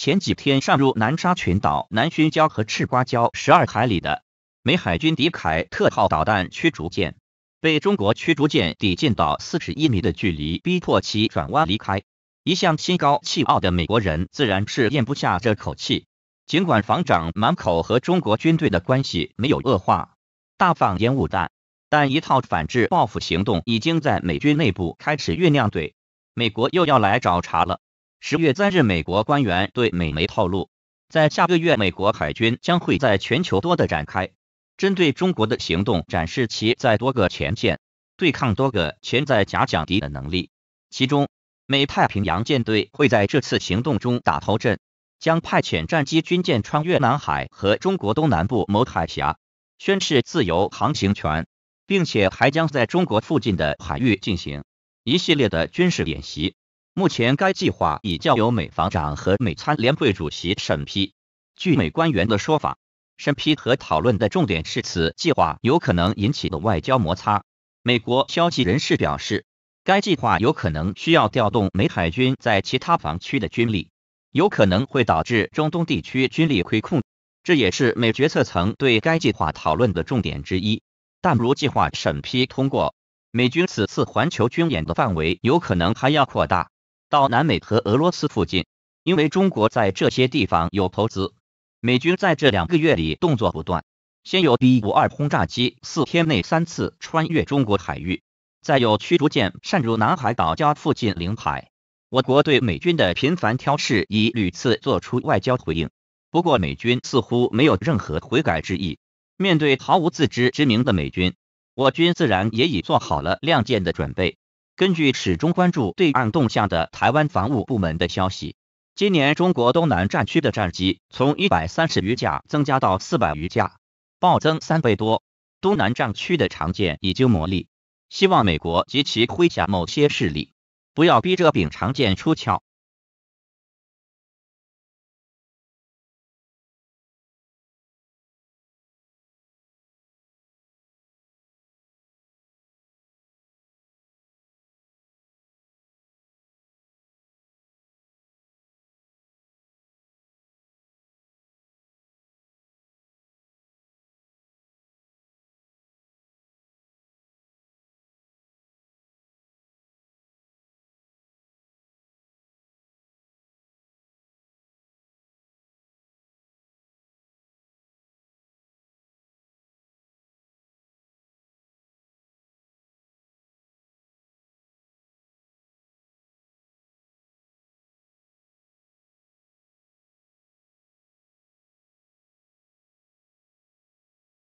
前几天上入南沙群岛南薰礁和赤瓜礁十二海里的美海军迪凯特号导弹驱逐舰，被中国驱逐舰抵近到四十一米的距离，逼迫其转弯离开。一向心高气傲的美国人自然是咽不下这口气。尽管防长满口和中国军队的关系没有恶化，大放烟雾弹，但一套反制报复行动已经在美军内部开始酝酿。对，美国又要来找茬了。十月三日，美国官员对美媒透露，在下个月，美国海军将会在全球多的展开针对中国的行动，展示其在多个前线对抗多个潜在假想敌的能力。其中，美太平洋舰队会在这次行动中打头阵，将派遣战机、军舰穿越南海和中国东南部某海峡，宣示自由航行权，并且还将在中国附近的海域进行一系列的军事演习。目前，该计划已交由美防长和美参联会主席审批。据美官员的说法，审批和讨论的重点是此计划有可能引起的外交摩擦。美国消息人士表示，该计划有可能需要调动美海军在其他防区的军力，有可能会导致中东地区军力亏空，这也是美决策层对该计划讨论的重点之一。但如计划审批通过，美军此次环球军演的范围有可能还要扩大。到南美和俄罗斯附近，因为中国在这些地方有投资，美军在这两个月里动作不断。先有 B 五二轰炸机四天内三次穿越中国海域，再有驱逐舰擅入南海岛礁附近领海。我国对美军的频繁挑事已屡次做出外交回应，不过美军似乎没有任何悔改之意。面对毫无自知之明的美军，我军自然也已做好了亮剑的准备。根据始终关注对岸动向的台湾防务部门的消息，今年中国东南战区的战机从一百三十余架增加到四百余架，暴增三倍多。东南战区的长剑已经磨砺，希望美国及其麾下某些势力不要逼着柄长剑出鞘。